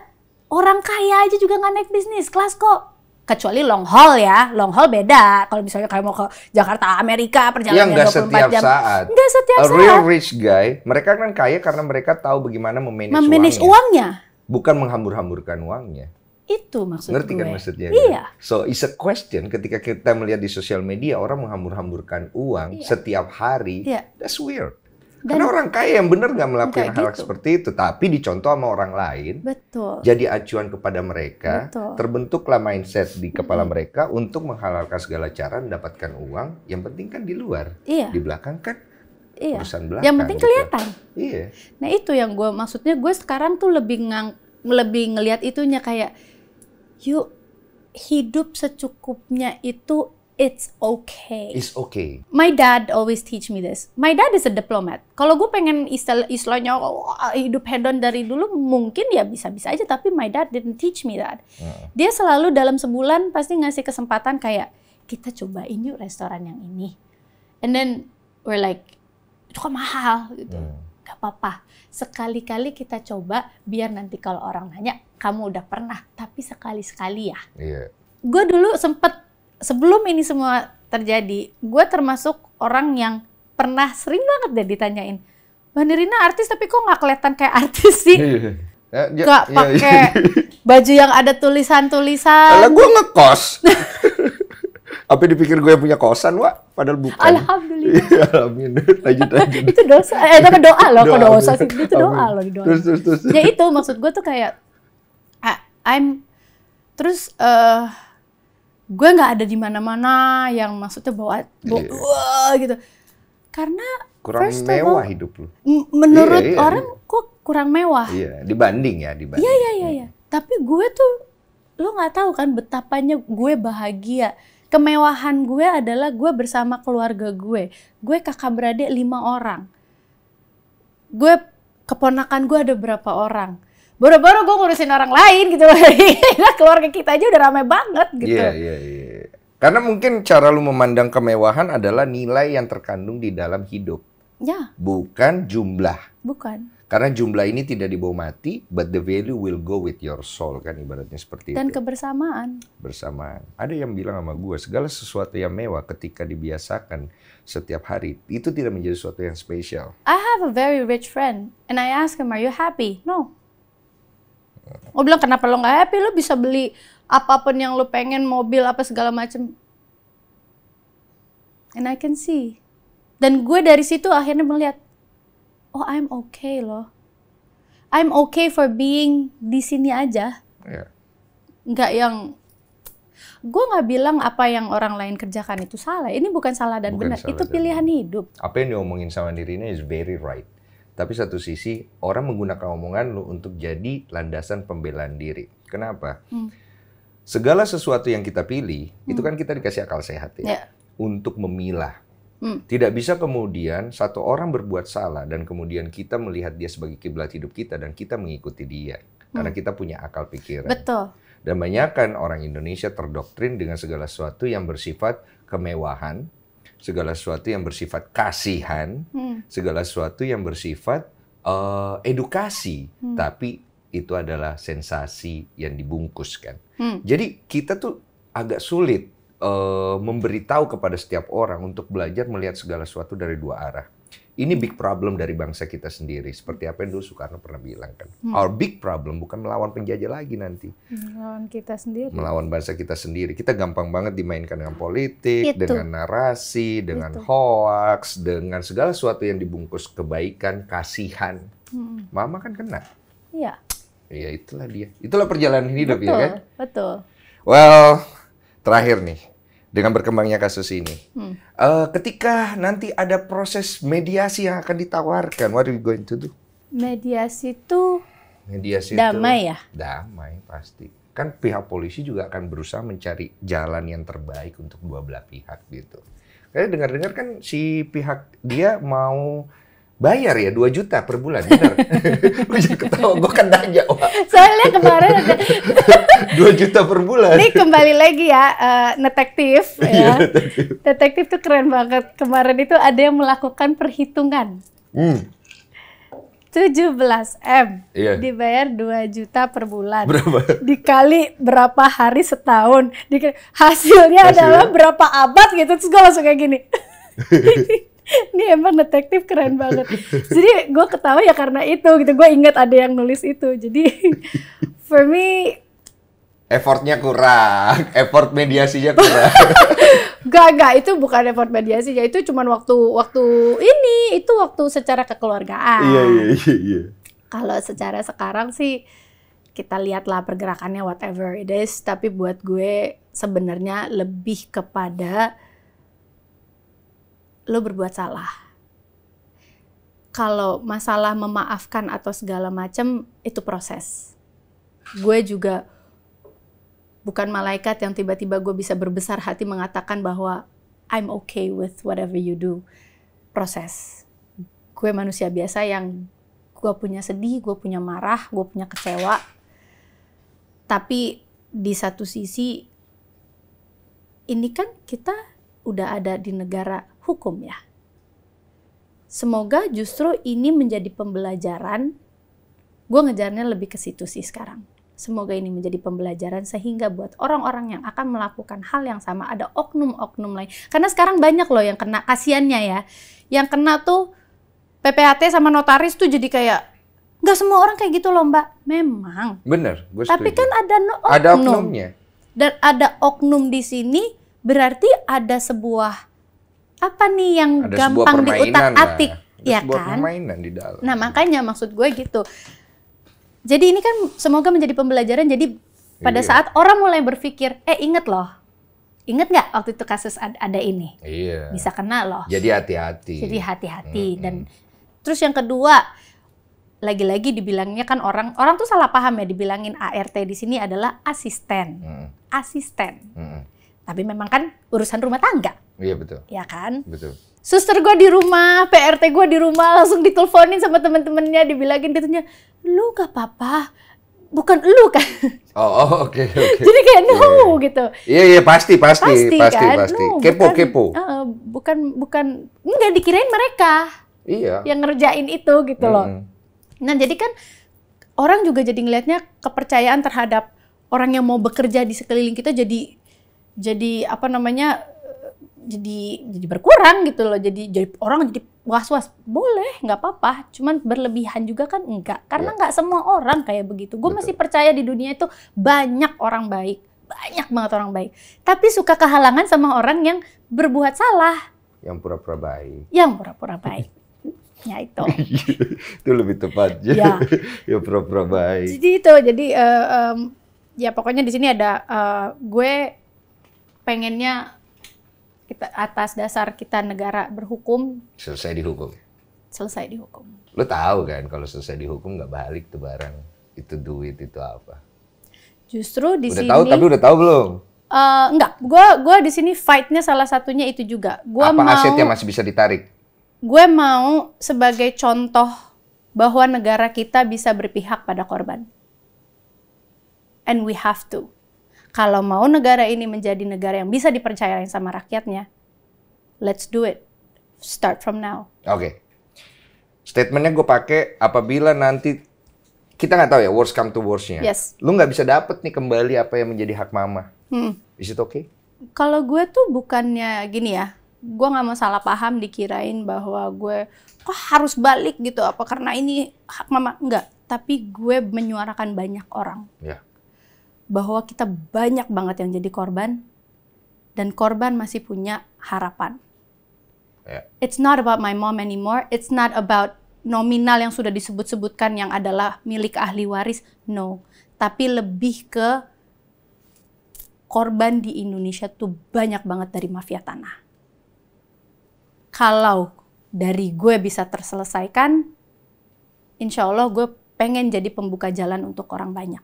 Orang kaya aja juga nggak naik bisnis kelas kok. Kecuali long haul ya, long haul beda. Kalau misalnya kayak mau ke Jakarta, Amerika, perjalanan ya, 24 setiap jam. Saat. Gak setiap A saat. real rich guy, mereka kan kaya karena mereka tahu bagaimana memanage, memanage uangnya. uangnya. Bukan menghambur-hamburkan uangnya. Itu maksud Ngerti kan gue. kan maksudnya? Iya. So it's a question ketika kita melihat di sosial media orang menghambur-hamburkan uang iya. setiap hari. Iya. That's weird. Dan, Karena orang kaya yang benar nggak melakukan hal gitu. seperti itu, tapi dicontoh sama orang lain. Betul. Jadi acuan kepada mereka, Betul. terbentuklah mindset di kepala hmm. mereka untuk menghalalkan segala cara mendapatkan uang. Yang penting kan di luar, iya. di belakang kan iya. urusan belakang. Yang penting gitu. kelihatan. Iya. Nah itu yang gue maksudnya gue sekarang tuh lebih ngang, lebih ngelihat itunya kayak, yuk hidup secukupnya itu it's okay. It's okay. My dad always teach me this. My dad is a diplomat. Kalau gue pengen istilah istilahnya oh, hidup hedon dari dulu mungkin ya bisa-bisa aja. Tapi my dad didn't teach me that. Hmm. Dia selalu dalam sebulan pasti ngasih kesempatan kayak kita coba ini restoran yang ini. And then we're like itu kok kan mahal gitu. Hmm. Gak apa-apa. Sekali-kali kita coba biar nanti kalau orang nanya kamu udah pernah. Tapi sekali-sekali ya. Yeah. Gue dulu sempet sebelum ini semua terjadi, gue termasuk orang yang pernah sering banget deh ditanyain, Mbak Nirina artis tapi kok nggak kelihatan kayak artis sih? Iya, iya. ya, ya, Gak iya, pakai baju yang ada tulisan-tulisan. Kalau gue ngekos. Apa dipikir gue yang punya kosan, Wak? Padahal bukan. Alhamdulillah. itu dosa. Eh, itu doa loh. Kok dosa sih? Itu doa loh. Terus, terus, terus. Ya itu, maksud gue tuh kayak, ah, I'm, terus, uh, gue nggak ada di mana-mana yang maksudnya bawa bawa yeah. wah, gitu karena kurang first mewah all, hidup lu menurut yeah, yeah, orang yeah. kok kurang mewah yeah, dibanding ya dibanding iya yeah, iya, iya iya tapi gue tuh lu nggak tahu kan betapanya gue bahagia kemewahan gue adalah gue bersama keluarga gue gue kakak beradik lima orang gue keponakan gue ada berapa orang boro-boro gue ngurusin orang lain gitu loh. keluarga kita aja udah rame banget gitu. Iya, iya, iya. Karena mungkin cara lu memandang kemewahan adalah nilai yang terkandung di dalam hidup. Ya. Bukan jumlah. Bukan. Karena jumlah ini tidak dibawa mati, but the value will go with your soul kan ibaratnya seperti Dan itu. Dan kebersamaan. Bersamaan. Ada yang bilang sama gue, segala sesuatu yang mewah ketika dibiasakan setiap hari itu tidak menjadi sesuatu yang spesial. I have a very rich friend and I ask him, are you happy? No gue bilang kenapa lo nggak happy lo bisa beli apapun yang lo pengen mobil apa segala macem and I can see dan gue dari situ akhirnya melihat oh I'm okay loh I'm okay for being di sini aja yeah. yang gue nggak bilang apa yang orang lain kerjakan itu salah. Ini bukan salah dan bukan benar. Salah itu pilihan hidup. Apa yang diomongin sama dirinya is very right. Tapi satu sisi orang menggunakan omongan lu untuk jadi landasan pembelaan diri. Kenapa? Hmm. Segala sesuatu yang kita pilih hmm. itu kan kita dikasih akal sehat ya, yeah. untuk memilah. Hmm. Tidak bisa kemudian satu orang berbuat salah dan kemudian kita melihat dia sebagai kiblat hidup kita dan kita mengikuti dia hmm. karena kita punya akal pikiran. Betul. Dan banyakkan orang Indonesia terdoktrin dengan segala sesuatu yang bersifat kemewahan, segala sesuatu yang bersifat kasihan, hmm. segala sesuatu yang bersifat uh, edukasi, hmm. tapi itu adalah sensasi yang dibungkuskan. Hmm. Jadi kita tuh agak sulit uh, memberitahu kepada setiap orang untuk belajar melihat segala sesuatu dari dua arah. Ini big problem dari bangsa kita sendiri. Seperti apa yang dulu Soekarno pernah bilang kan. Hmm. Our big problem bukan melawan penjajah lagi nanti. Hmm, melawan kita sendiri. Melawan bangsa kita sendiri. Kita gampang banget dimainkan dengan politik, Itu. dengan narasi, dengan Itu. hoax, dengan segala sesuatu yang dibungkus kebaikan, kasihan. Hmm. Mama kan kena. Iya. Iya itulah dia. Itulah perjalanan hidup betul, ya kan. Betul. Well, terakhir nih dengan berkembangnya kasus ini. Hmm. Uh, ketika nanti ada proses mediasi yang akan ditawarkan, what are we going to do? Mediasi itu mediasi damai itu, ya? Damai pasti. Kan pihak polisi juga akan berusaha mencari jalan yang terbaik untuk dua belah pihak gitu. Karena dengar-dengar kan si pihak dia mau bayar ya 2 juta per bulan benar gue ketawa gue kan nanya wah soalnya kemarin ada 2 juta per bulan ini kembali lagi ya uh, detektif iya, ya detektif. detektif tuh keren banget kemarin itu ada yang melakukan perhitungan hmm. 17 M iya. dibayar 2 juta per bulan. Berapa? Dikali berapa hari setahun. Dikali, hasilnya, hasilnya adalah berapa abad gitu. Terus gue langsung kayak gini. ini emang detektif keren banget. Jadi gue ketawa ya karena itu gitu. Gue ingat ada yang nulis itu. Jadi for me effortnya kurang, effort mediasinya kurang. gak gak itu bukan effort mediasi ya itu cuma waktu waktu ini itu waktu secara kekeluargaan. Iya iya iya. iya. Kalau secara sekarang sih kita lihatlah pergerakannya whatever it is tapi buat gue sebenarnya lebih kepada lo berbuat salah. Kalau masalah memaafkan atau segala macam itu proses. Gue juga bukan malaikat yang tiba-tiba gue bisa berbesar hati mengatakan bahwa I'm okay with whatever you do. Proses. Gue manusia biasa yang gue punya sedih, gue punya marah, gue punya kecewa. Tapi di satu sisi ini kan kita udah ada di negara Hukum ya. Semoga justru ini menjadi pembelajaran. Gue ngejarnya lebih ke situ sih sekarang. Semoga ini menjadi pembelajaran sehingga buat orang-orang yang akan melakukan hal yang sama ada oknum-oknum lain. Karena sekarang banyak loh yang kena, kasiannya ya. Yang kena tuh PPHT sama notaris tuh jadi kayak nggak semua orang kayak gitu loh mbak. Memang. Bener. Gue Tapi kan ada no oknum. Ada oknumnya. Dan ada oknum di sini berarti ada sebuah apa nih yang ada gampang diutak-atik ya kan? permainan di dalam. Nah, makanya maksud gue gitu. Jadi ini kan semoga menjadi pembelajaran. Jadi pada iya. saat orang mulai berpikir, eh inget loh, inget nggak waktu itu kasus ada ini? Iya. Bisa kena loh. Jadi hati-hati. Jadi hati-hati mm -hmm. dan terus yang kedua lagi-lagi dibilangnya kan orang orang tuh salah paham ya dibilangin ART di sini adalah asisten, mm. asisten. Mm. Tapi memang kan urusan rumah tangga. Iya betul. Ya kan? Betul. Suster gue di rumah, PRT gue di rumah, langsung diteleponin sama temen-temennya, dibilangin nya, lu gak apa-apa, bukan lu kan. Oh, oh, oke, oh, oke. Okay, okay. Jadi kayak no yeah. Iya. gitu. Iya, yeah, iya, yeah, pasti, pasti, pasti, pasti. Kan? pasti. No, kepo, bukan, kepo. Uh, bukan, bukan, nggak dikirain mereka. Iya. Yang ngerjain itu gitu loh. Nah, jadi kan orang juga jadi ngelihatnya kepercayaan terhadap orang yang mau bekerja di sekeliling kita jadi jadi apa namanya jadi jadi berkurang gitu loh jadi jadi orang jadi was was boleh nggak apa apa cuman berlebihan juga kan enggak karena ya. nggak ya. semua orang kayak begitu gue masih percaya di dunia itu banyak orang baik banyak banget orang baik tapi suka kehalangan sama orang yang berbuat salah yang pura-pura baik yang pura-pura baik ya itu itu lebih tepat ya ya pura-pura baik jadi itu jadi uh, um, ya pokoknya di sini ada uh, gue pengennya kita atas dasar kita negara berhukum selesai dihukum selesai dihukum lu tahu kan kalau selesai dihukum nggak balik tuh barang itu duit itu apa justru di udah sini tahu tapi udah tahu belum uh, eh, enggak gue gue di sini fightnya salah satunya itu juga gue apa mau, asetnya masih bisa ditarik gue mau sebagai contoh bahwa negara kita bisa berpihak pada korban and we have to kalau mau negara ini menjadi negara yang bisa dipercayai sama rakyatnya, let's do it. Start from now. Oke. Okay. Statementnya gue pakai apabila nanti kita nggak tahu ya worst come to worstnya. Yes. Lu nggak bisa dapet nih kembali apa yang menjadi hak mama. Hmm. Is it okay? Kalau gue tuh bukannya gini ya, gue nggak mau salah paham dikirain bahwa gue kok harus balik gitu apa karena ini hak mama enggak tapi gue menyuarakan banyak orang yeah bahwa kita banyak banget yang jadi korban dan korban masih punya harapan. Yeah. It's not about my mom anymore. It's not about nominal yang sudah disebut-sebutkan yang adalah milik ahli waris. No, tapi lebih ke korban di Indonesia tuh banyak banget dari mafia tanah. Kalau dari gue bisa terselesaikan, insya Allah gue pengen jadi pembuka jalan untuk orang banyak.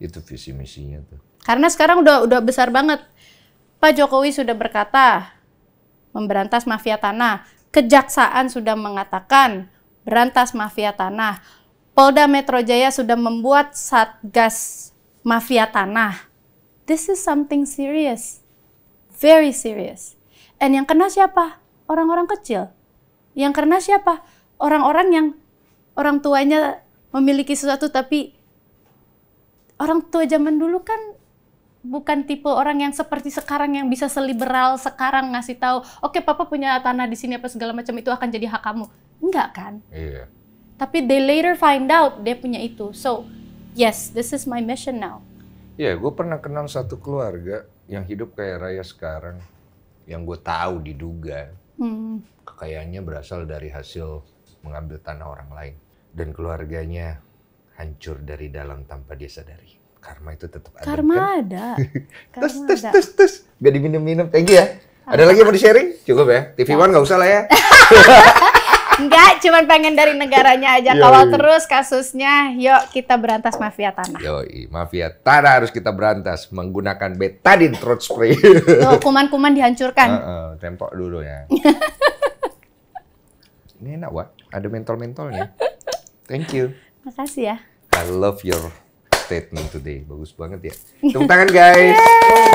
Itu visi misinya tuh. Karena sekarang udah udah besar banget. Pak Jokowi sudah berkata memberantas mafia tanah. Kejaksaan sudah mengatakan berantas mafia tanah. Polda Metro Jaya sudah membuat satgas mafia tanah. This is something serious. Very serious. And yang kena siapa? Orang-orang kecil. Yang kena siapa? Orang-orang yang orang tuanya memiliki sesuatu tapi orang tua zaman dulu kan bukan tipe orang yang seperti sekarang yang bisa seliberal sekarang ngasih tahu, oke okay, papa punya tanah di sini apa segala macam itu akan jadi hak kamu. Enggak kan? Iya. Tapi they later find out dia punya itu. So, yes, this is my mission now. Iya, yeah, gue pernah kenal satu keluarga yang hidup kayak raya sekarang, yang gue tahu diduga hmm. kekayaannya berasal dari hasil mengambil tanah orang lain dan keluarganya hancur dari dalam tanpa dia sadari. Karma itu tetap ada. Karma kan? ada. terus, tes, terus, tes. Biar diminum-minum. Thank you ya. Ada lagi yang mau di-sharing? Cukup ya. TV One nggak usah lah ya. Enggak, cuma pengen dari negaranya aja. kalau terus kasusnya. Yuk kita berantas mafia tanah. Yoi, mafia tanah harus kita berantas menggunakan betadin throat spray. Oh, kuman-kuman dihancurkan. Uh, uh, tempok dulu ya. Ini enak, Wak. Ada mentol-mentolnya. Thank you. Makasih ya. I love your statement today. Bagus banget ya. Tepuk tangan guys. Yeay.